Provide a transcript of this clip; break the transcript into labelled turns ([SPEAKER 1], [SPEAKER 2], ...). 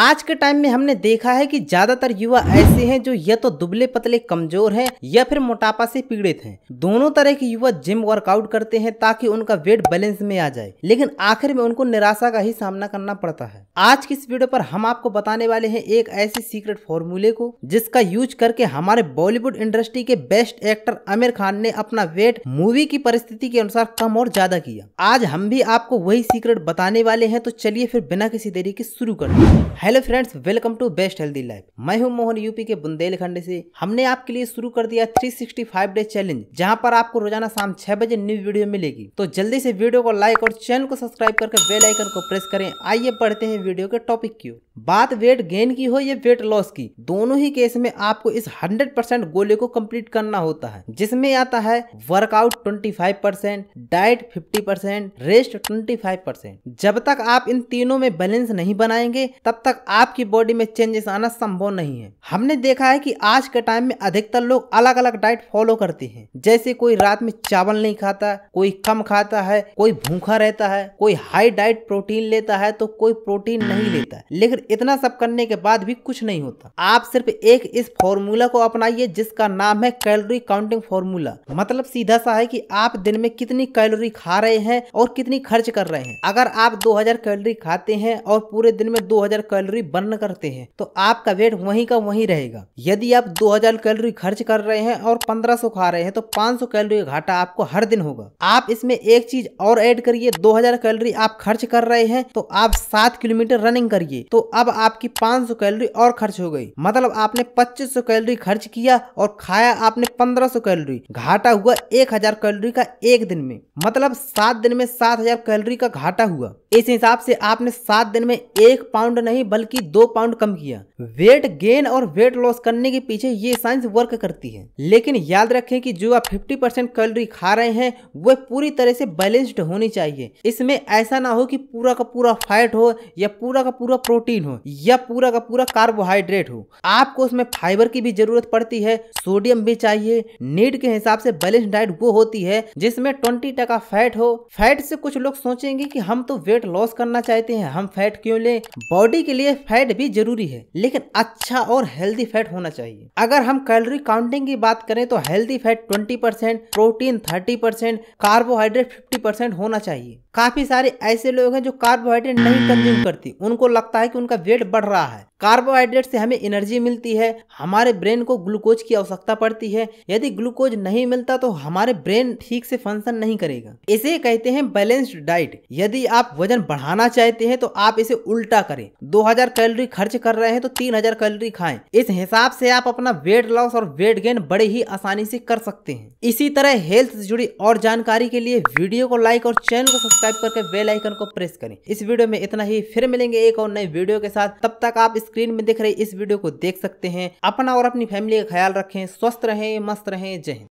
[SPEAKER 1] आज के टाइम में हमने देखा है कि ज्यादातर युवा ऐसे हैं जो या तो दुबले पतले कमजोर हैं या फिर मोटापा से पीड़ित हैं दोनों तरह के युवा जिम वर्कआउट करते हैं ताकि उनका वेट बैलेंस में आ जाए लेकिन आखिर में उनको निराशा का ही सामना करना पड़ता है आज की इस वीडियो पर हम आपको बताने वाले है एक ऐसी सीक्रेट फॉर्मूले को जिसका यूज करके हमारे बॉलीवुड इंडस्ट्री के बेस्ट एक्टर आमिर खान ने अपना वेट मूवी की परिस्थिति के अनुसार कम और ज्यादा किया आज हम भी आपको वही सीक्रेट बताने वाले हैं तो चलिए फिर बिना किसी देरी के शुरू कर hello friends welcome to best healthy life मैं हूं मोहन यूपी के बुंदेलखंड से हमने आपके लिए शुरू कर दिया 365 डे चैलेंज जहां पर आपको रोजाना शाम 6 बजे न्यू वीडियो मिलेगी तो जल्दी से वीडियो को लाइक और चैनल को सब्सक्राइब करके बेल आइकन को प्रेस करें आइए पढ़ते हैं वीडियो के टॉपिक की बात वेट गेन की हो या वेट लॉस की दोनों ही केस में आपको इस हंड्रेड गोले को कम्प्लीट करना होता है जिसमें आता है workout twenty diet fifty rest twenty जब तक आप इन तीनों में बैलेंस नहीं बनाएंगे तब तक तक आपकी बॉडी में चेंजेस आना संभव नहीं है हमने देखा है कि आज के टाइम में अधिकतर लोग अलग अलग डाइट फॉलो करते हैं जैसे कोई रात में चावल नहीं खाता कोई कम खाता है कोई भूखा रहता है कोई हाई डाइट प्रोटीन लेता है तो कोई प्रोटीन नहीं लेता लेकिन इतना सब करने के बाद भी कुछ नहीं होता आप सिर्फ एक इस फॉर्मूला को अपनाइए जिसका नाम है कैलोरी काउंटिंग फॉर्मूला मतलब सीधा सा है की आप दिन में कितनी कैलोरी खा रहे हैं और कितनी खर्च कर रहे हैं अगर आप दो कैलोरी खाते हैं और पूरे दिन में दो कैलोरी बर्न करते हैं तो आपका वेट वहीं का वहीं रहेगा यदि आप 2000 कैलोरी खर्च कर रहे हैं और 1500 खा रहे हैं तो 500 कैलोरी का घाटा आपको हर दिन होगा आप इसमें एक चीज और ऐड करिए 2000 कैलोरी आप खर्च कर रहे हैं तो आप सात किलोमीटर रनिंग करिए तो अब आपकी 500 कैलोरी और खर्च हो गई मतलब आपने 2500 कैलोरी खर्च किया और खाया आपने 1500 कैलोरी घाटा हुआ 1000 कैलोरी का एक दिन में मतलब सात दिन में 7000 कैलोरी का घाटा हुआ इस हिसाब से आपने सात दिन में एक पाउंड नहीं बल्कि दो पाउंड कम किया वेट गेन और वेट लॉस करने के पीछे ये साइंस वर्क करती है लेकिन याद रखें कि जो आप 50 परसेंट कैलोरी खा रहे हैं वह पूरी तरह से बैलेंस्ड होनी चाहिए इसमें ऐसा ना हो कि पूरा का पूरा फैट हो या पूरा का पूरा प्रोटीन हो या पूरा का पूरा कार्बोहाइड्रेट हो आपको उसमें फाइबर की भी जरूरत पड़ती है सोडियम भी चाहिए नीड के हिसाब से बैलेंस डाइट वो होती है जिसमें ट्वेंटी फैट हो फैट से कुछ लोग सोचेंगे की हम तो वेट वेट लॉस करना चाहते हैं हम फैट क्यों लें बॉडी के लिए फैट भी जरूरी है लेकिन अच्छा और हेल्दी फैट होना चाहिए अगर हम कैलोरी काउंटिंग की बात करें तो healthy fat 20 percent protein 30 percent carbohydrate 50 percent होना चाहिए काफी सारे ऐसे लोग हैं जो कार्बोहाइड्रेट नहीं कंज्यूम करती उनको लगता है कि उनका वेट बढ़ रहा है कार्बोहाइड्रेट से हमें एनर्जी मिलती है हमारे ब्रेन को ग्लूकोज की आवश्यकता पड़ती है यदि ग्लूकोज नहीं मिलता तो हमारे ब्रेन ठीक से फंक्शन नहीं करेगा इसे कहते हैं बैलेंस्ड डाइट यदि आप वजन बढ़ाना चाहते हैं तो आप इसे उल्टा करें 2000 कैलोरी खर्च कर रहे हैं तो 3000 कैलोरी खाएं इस हिसाब से आप अपना वेट लॉस और वेट गेन बड़े ही आसानी से कर सकते हैं इसी तरह हेल्थ से जुड़ी और जानकारी के लिए वीडियो को लाइक और चैनल को सब्सक्राइब सब्सक्राइब करके बेल आइकन को प्रेस करें इस वीडियो में इतना ही फिर मिलेंगे एक और नए वीडियो के साथ तब तक आप स्क्रीन में दिख रहे इस वीडियो को देख सकते हैं अपना और अपनी फैमिली का ख्याल रखें स्वस्थ रहें मस्त रहें जय हिंद